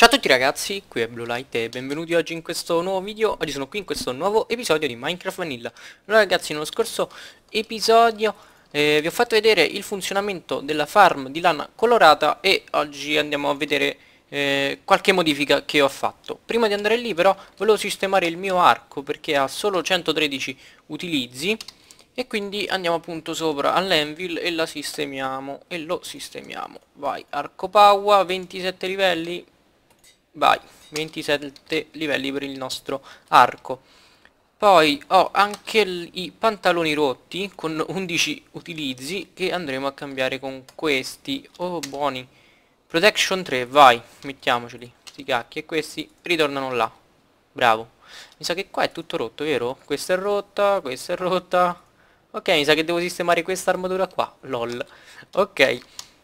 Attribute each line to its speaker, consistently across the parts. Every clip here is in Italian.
Speaker 1: Ciao a tutti ragazzi, qui è Blue Light e benvenuti oggi in questo nuovo video, oggi sono qui in questo nuovo episodio di Minecraft Vanilla Allora ragazzi, nello scorso episodio eh, vi ho fatto vedere il funzionamento della farm di lana colorata e oggi andiamo a vedere eh, qualche modifica che ho fatto Prima di andare lì però volevo sistemare il mio arco perché ha solo 113 utilizzi e quindi andiamo appunto sopra all'envil e la sistemiamo e lo sistemiamo Vai, arco power, 27 livelli vai 27 livelli per il nostro arco poi ho anche i pantaloni rotti con 11 utilizzi che andremo a cambiare con questi oh buoni protection 3 vai mettiamoceli si cacchi e questi ritornano là bravo mi sa che qua è tutto rotto vero? questa è rotta questa è rotta ok mi sa che devo sistemare questa armatura qua lol ok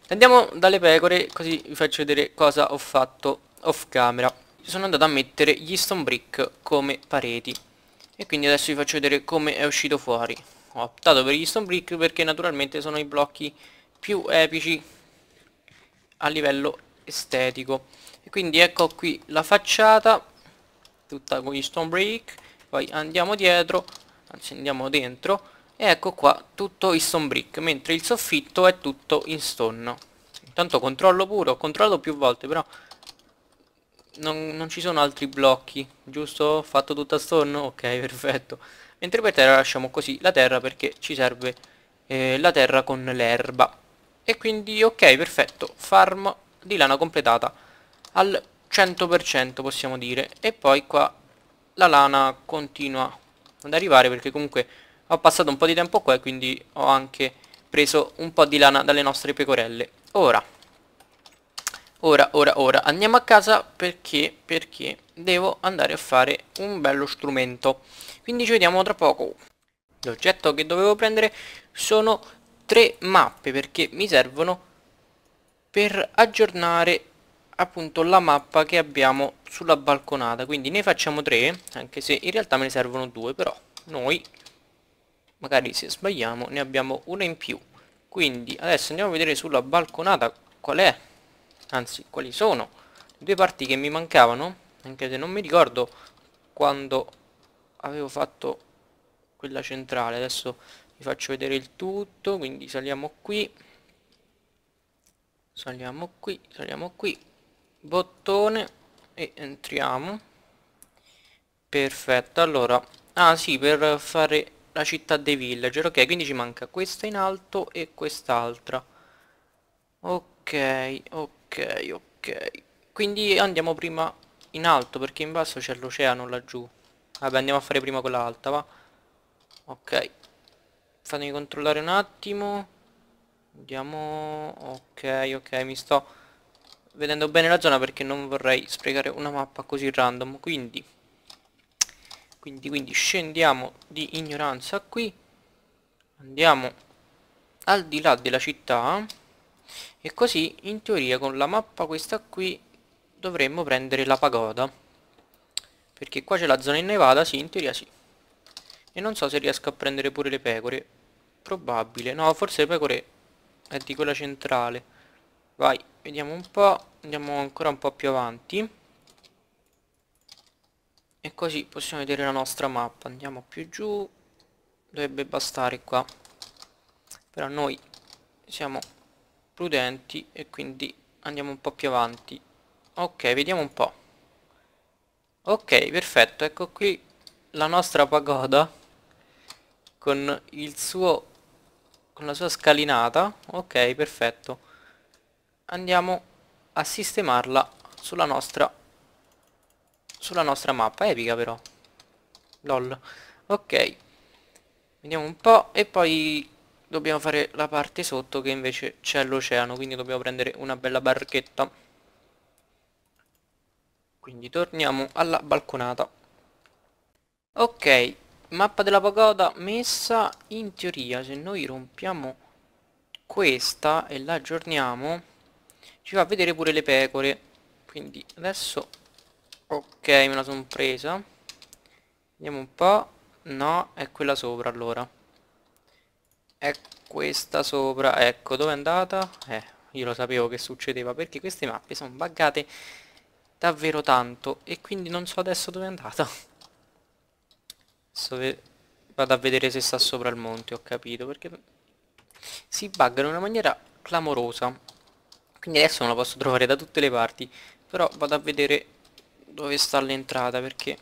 Speaker 1: Andiamo dalle pecore così vi faccio vedere cosa ho fatto off camera sono andato a mettere gli stone brick come pareti e quindi adesso vi faccio vedere come è uscito fuori ho optato per gli stone brick perché naturalmente sono i blocchi più epici a livello estetico e quindi ecco qui la facciata tutta con gli stone brick poi andiamo dietro anzi andiamo dentro e ecco qua tutto in stone brick mentre il soffitto è tutto in stone intanto controllo pure ho controllato più volte però non, non, ci sono altri blocchi, giusto? ho Fatto tutto a stone? Ok, perfetto. Mentre per terra lasciamo così la terra perché ci serve eh, la terra con l'erba. E quindi ok, perfetto. Farm di lana completata al 100% possiamo dire. E poi qua la lana continua ad arrivare perché comunque ho passato un po' di tempo qua e quindi ho anche preso un po' di lana dalle nostre pecorelle. Ora Ora, ora, ora, andiamo a casa perché, perché devo andare a fare un bello strumento. Quindi ci vediamo tra poco. L'oggetto che dovevo prendere sono tre mappe perché mi servono per aggiornare appunto la mappa che abbiamo sulla balconata. Quindi ne facciamo tre, anche se in realtà me ne servono due, però noi magari se sbagliamo ne abbiamo una in più. Quindi adesso andiamo a vedere sulla balconata qual è anzi quali sono le due parti che mi mancavano anche se non mi ricordo quando avevo fatto quella centrale adesso vi faccio vedere il tutto quindi saliamo qui saliamo qui saliamo qui bottone e entriamo perfetto allora ah sì per fare la città dei villager ok quindi ci manca questa in alto e quest'altra ok ok ok, ok. Quindi andiamo prima in alto perché in basso c'è l'oceano laggiù. Vabbè, andiamo a fare prima quella alta, va. Ok. Fatemi controllare un attimo. Andiamo... Ok, ok, mi sto vedendo bene la zona perché non vorrei sprecare una mappa così random. Quindi... Quindi, quindi scendiamo di ignoranza qui. Andiamo al di là della città e così in teoria con la mappa questa qui dovremmo prendere la pagoda. Perché qua c'è la zona innevata, sì, in teoria sì. E non so se riesco a prendere pure le pecore. Probabile. No, forse le pecore è di quella centrale. Vai, vediamo un po'. Andiamo ancora un po' più avanti. E così possiamo vedere la nostra mappa. Andiamo più giù. Dovrebbe bastare qua. Però noi siamo prudenti e quindi andiamo un po' più avanti ok vediamo un po' ok perfetto ecco qui la nostra pagoda con il suo con la sua scalinata ok perfetto andiamo a sistemarla sulla nostra sulla nostra mappa epica però lol ok vediamo un po' e poi dobbiamo fare la parte sotto che invece c'è l'oceano quindi dobbiamo prendere una bella barchetta quindi torniamo alla balconata ok mappa della pagoda messa in teoria se noi rompiamo questa e la aggiorniamo ci fa vedere pure le pecore quindi adesso ok me la sono presa vediamo un po' no è quella sopra allora è questa sopra ecco dove è andata eh io lo sapevo che succedeva perché queste mappe sono buggate davvero tanto e quindi non so adesso dove è andata adesso vado a vedere se sta sopra il monte ho capito perché si bugga in una maniera clamorosa quindi adesso non la posso trovare da tutte le parti però vado a vedere dove sta l'entrata perché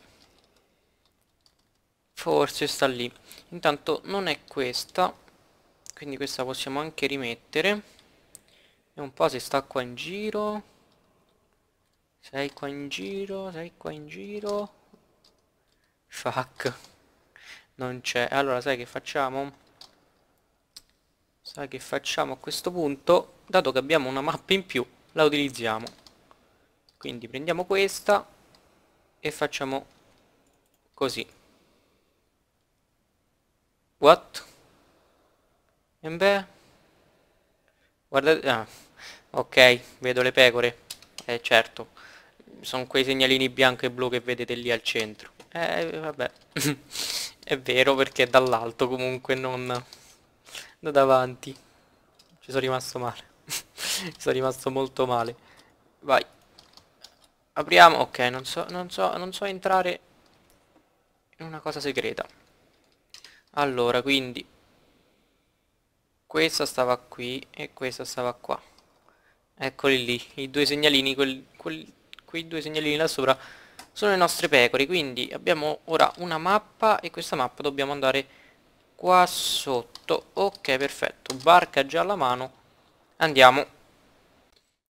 Speaker 1: forse sta lì intanto non è questa quindi questa possiamo anche rimettere e un po' se sta qua in giro sei qua in giro sei qua in giro fuck non c'è allora sai che facciamo sai che facciamo a questo punto dato che abbiamo una mappa in più la utilizziamo quindi prendiamo questa e facciamo così what e beh... Guardate... Ah, ok, vedo le pecore. Eh certo. Sono quei segnalini bianco e blu che vedete lì al centro. Eh vabbè. è vero perché è dall'alto comunque, non da davanti. Ci sono rimasto male. Ci sono rimasto molto male. Vai. Apriamo. Ok, non so, non so, non so entrare in una cosa segreta. Allora, quindi questa stava qui e questa stava qua eccoli lì i due segnalini quel, quel, quei due segnalini là sopra sono le nostre pecore quindi abbiamo ora una mappa e questa mappa dobbiamo andare qua sotto ok perfetto barca già alla mano andiamo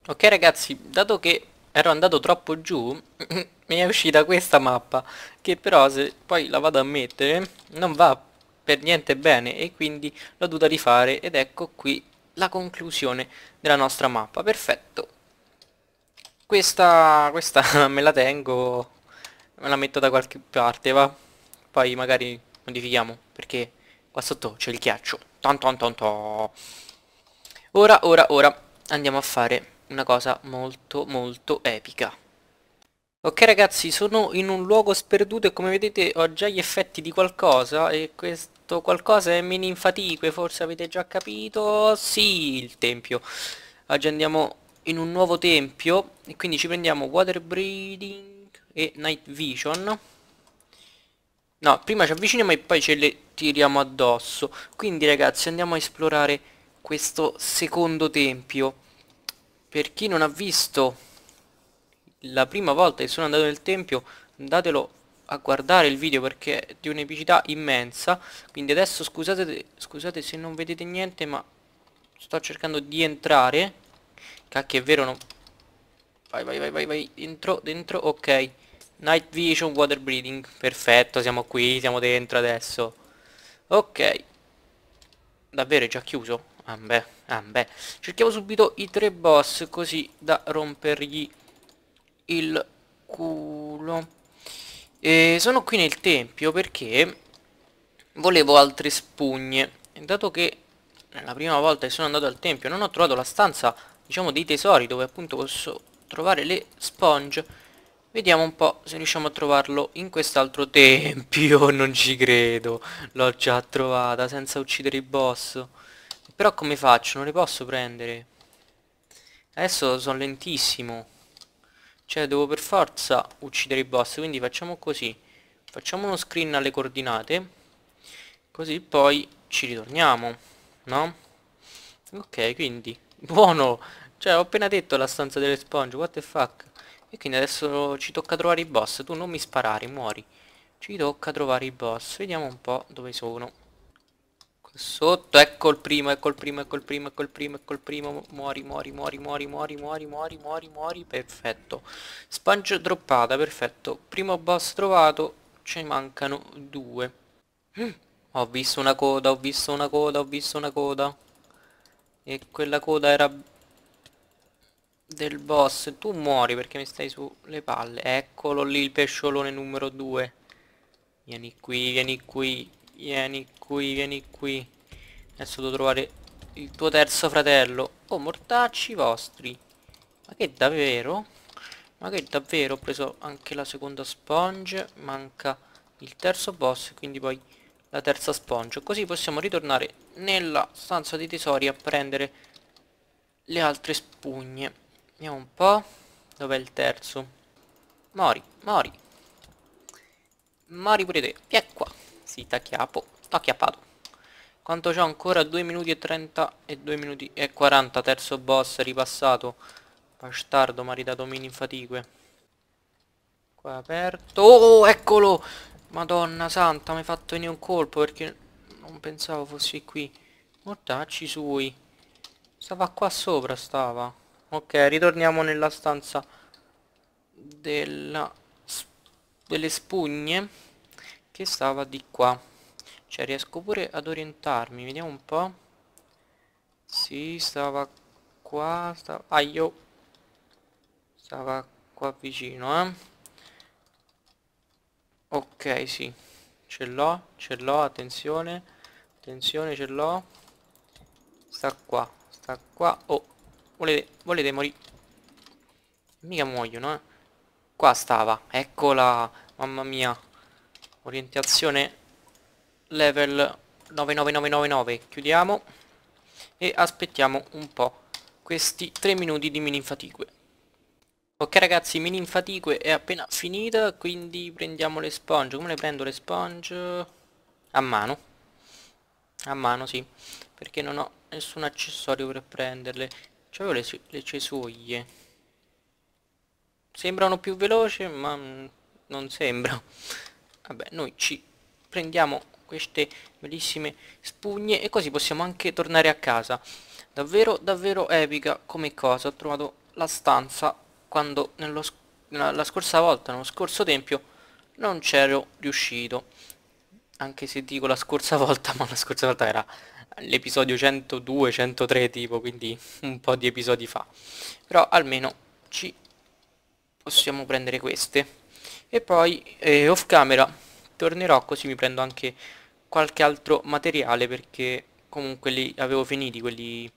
Speaker 1: ok ragazzi dato che ero andato troppo giù mi è uscita questa mappa che però se poi la vado a mettere non va per niente bene e quindi l'ho dovuta rifare ed ecco qui la conclusione della nostra mappa perfetto questa, questa me la tengo me la metto da qualche parte va poi magari modifichiamo perché qua sotto c'è il ghiaccio ton ton ton ora ora ora andiamo a fare una cosa molto molto epica Ok ragazzi sono in un luogo sperduto e come vedete ho già gli effetti di qualcosa e questo fatto qualcosa e mi ne infatico, forse avete già capito. Sì, il tempio. Oggi andiamo in un nuovo tempio e quindi ci prendiamo Water Breeding e Night Vision. No, prima ci avviciniamo e poi ce le tiriamo addosso. Quindi ragazzi andiamo a esplorare questo secondo tempio. Per chi non ha visto la prima volta che sono andato nel tempio, datelo a guardare il video perché è di un'epicità immensa quindi adesso scusate, scusate se non vedete niente ma sto cercando di entrare cacchio è vero no vai vai vai vai vai dentro dentro ok night vision water breathing perfetto siamo qui siamo dentro adesso ok davvero è già chiuso ah beh, ah cerchiamo subito i tre boss così da rompergli il culo e sono qui nel tempio perché volevo altre spugne. E dato che la prima volta che sono andato al tempio non ho trovato la stanza, diciamo, dei tesori dove appunto posso trovare le sponge, vediamo un po' se riusciamo a trovarlo in quest'altro tempio. Non ci credo, l'ho già trovata senza uccidere il boss. Però come faccio? Non le posso prendere. Adesso sono lentissimo. Cioè devo per forza uccidere i boss Quindi facciamo così Facciamo uno screen alle coordinate Così poi ci ritorniamo No? Ok quindi Buono Cioè ho appena detto la stanza delle sponge What the fuck E quindi adesso ci tocca trovare i boss Tu non mi sparare muori Ci tocca trovare i boss Vediamo un po' dove sono sotto, ecco il primo, ecco il primo, ecco il primo, ecco il primo, ecco il primo, muori, muori, muori, muori, muori, muori, muori, muori, muori, perfetto. Sponge droppata, perfetto. Primo boss trovato, ce ne mancano due. Mm, ho visto una coda, ho visto una coda, ho visto una coda. E quella coda era del boss. Tu muori perché mi stai sulle palle. Eccolo lì il pesciolone numero 2. Vieni qui, vieni qui. Vieni qui, vieni qui. Adesso devo trovare il tuo terzo fratello. Oh, mortacci vostri. Ma che davvero? Ma che davvero ho preso anche la seconda sponge. Manca il terzo boss, quindi poi la terza sponge. Così possiamo ritornare nella stanza dei tesori a prendere le altre spugne. Vediamo un po'. Dov'è il terzo? Mori, mori. Mori pure te. Via qua. Sì, t'acchiappo. T'ho acchiappato. Quanto c'ho ancora? 2 minuti e 30 e 2 minuti e 40. Terzo boss ripassato. Bastardo, mi ha ridato mini fatigue. Qua aperto. Oh, eccolo! Madonna santa, mi hai fatto venire un colpo perché non pensavo fossi qui. Mortacci sui. Stava qua sopra, stava. Ok, ritorniamo nella stanza della... delle spugne che stava di qua cioè riesco pure ad orientarmi vediamo un po' si sì, stava qua stava... ah io stava qua vicino eh ok sì ce l'ho ce l'ho attenzione attenzione ce l'ho sta qua sta qua oh volete volete morire mica muoiono eh qua stava eccola mamma mia orientazione level 99999 chiudiamo e aspettiamo un po' questi 3 minuti di mini fatigue ok ragazzi mini infatigue è appena finita quindi prendiamo le sponge come le prendo le sponge a mano a mano sì perché non ho nessun accessorio per prenderle c'avevo le, le cesoie sembrano più veloci ma non sembra vabbè noi ci prendiamo queste bellissime spugne e così possiamo anche tornare a casa davvero davvero epica come cosa ho trovato la stanza quando nello, la scorsa volta nello scorso tempio non c'ero riuscito anche se dico la scorsa volta ma la scorsa volta era l'episodio 102 103 tipo quindi un po' di episodi fa però almeno ci possiamo prendere queste e poi eh, off camera tornerò così mi prendo anche qualche altro materiale perché comunque li avevo finiti quelli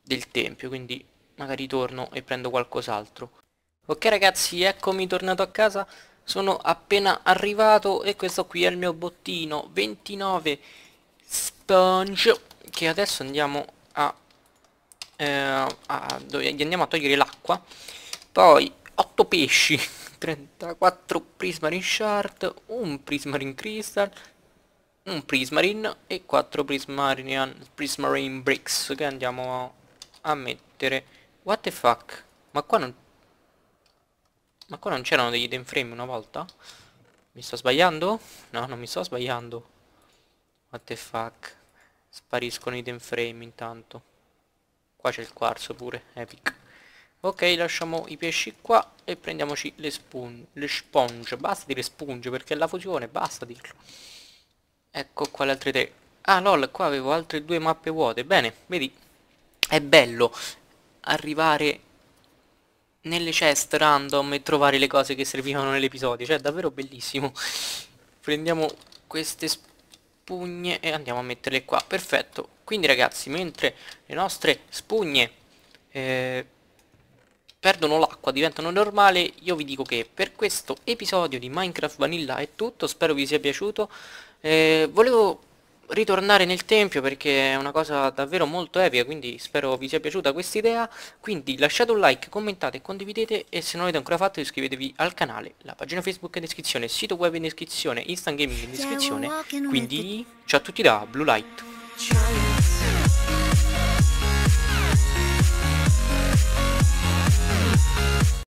Speaker 1: del tempio quindi magari torno e prendo qualcos'altro ok ragazzi eccomi tornato a casa sono appena arrivato e questo qui è il mio bottino 29 sponge che adesso andiamo a, eh, a dove andiamo a togliere l'acqua poi 8 pesci 34 Prismarin Shard, un Prismarin Crystal, un Prismarin e 4 Prismarinian, Prismarine Bricks che andiamo a mettere. What the fuck? Ma qua non... Ma qua non c'erano degli item frame una volta? Mi sto sbagliando? No, non mi sto sbagliando. What the fuck? Spariscono i item frame intanto. Qua c'è il quarzo pure, epic ok lasciamo i pesci qua e prendiamoci le, spon le sponge basta dire sponge perché è la fusione basta dirlo ecco qua le altre tre ah lol qua avevo altre due mappe vuote bene vedi è bello arrivare nelle chest random e trovare le cose che servivano nell'episodio cioè è davvero bellissimo prendiamo queste spugne e andiamo a metterle qua perfetto quindi ragazzi mentre le nostre spugne eh, perdono l'acqua, diventano normale, io vi dico che per questo episodio di Minecraft Vanilla è tutto, spero vi sia piaciuto. Eh, volevo ritornare nel tempio perché è una cosa davvero molto epica quindi spero vi sia piaciuta questa idea quindi lasciate un like commentate condividete e se non l'avete ancora fatto iscrivetevi al canale la pagina facebook in descrizione sito web in descrizione instant gaming in descrizione quindi ciao a tutti da blue light